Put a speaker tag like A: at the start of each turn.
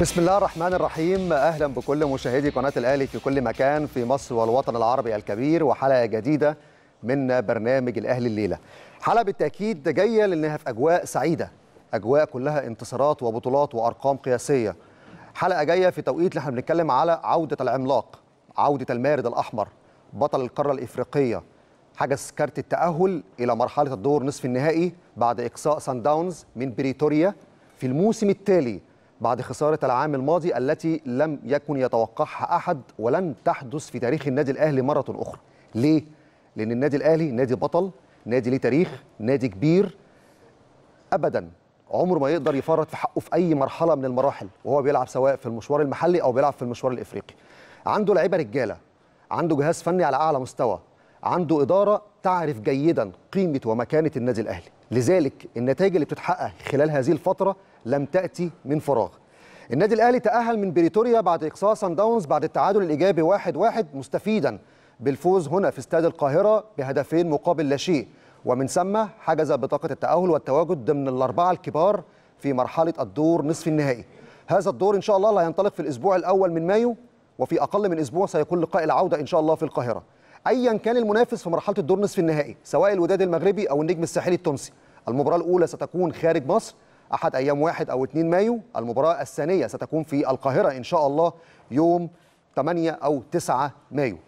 A: بسم الله الرحمن الرحيم اهلا بكل مشاهدي قناه الاهلي في كل مكان في مصر والوطن العربي الكبير وحلقه جديده من برنامج الاهلي الليله حلقه بالتاكيد جايه لانها في اجواء سعيده اجواء كلها انتصارات وبطولات وارقام قياسيه حلقه جايه في توقيت اللي احنا بنتكلم على عوده العملاق عوده المارد الاحمر بطل القاره الافريقيه حجز كارت التاهل الى مرحله الدور نصف النهائي بعد اقصاء سان داونز من بريتوريا في الموسم التالي بعد خسارة العام الماضي التي لم يكن يتوقعها أحد ولن تحدث في تاريخ النادي الأهلي مرة أخرى ليه؟ لأن النادي الأهلي نادي بطل نادي ليه تاريخ نادي كبير أبدا عمره ما يقدر يفرط في حقه في أي مرحلة من المراحل وهو بيلعب سواء في المشوار المحلي أو بيلعب في المشوار الإفريقي عنده لعيبة رجالة عنده جهاز فني على أعلى مستوى عنده إدارة تعرف جيدا قيمه ومكانه النادي الاهلي لذلك النتائج اللي بتتحقق خلال هذه الفتره لم تاتي من فراغ النادي الاهلي تاهل من بريتوريا بعد اقصاء سان داونز بعد التعادل الايجابي 1-1 واحد واحد مستفيدا بالفوز هنا في استاد القاهره بهدفين مقابل لا شيء ومن ثم حجز بطاقه التاهل والتواجد ضمن الاربعه الكبار في مرحله الدور نصف النهائي هذا الدور ان شاء الله هينطلق في الاسبوع الاول من مايو وفي اقل من اسبوع سيكون لقاء العوده ان شاء الله في القاهره ايا كان المنافس في مرحله الدور نصف النهائي سواء الوداد المغربي او النجم الساحلي التونسي المباراه الاولى ستكون خارج مصر احد ايام 1 او 2 مايو المباراه الثانيه ستكون في القاهره ان شاء الله يوم 8 او 9 مايو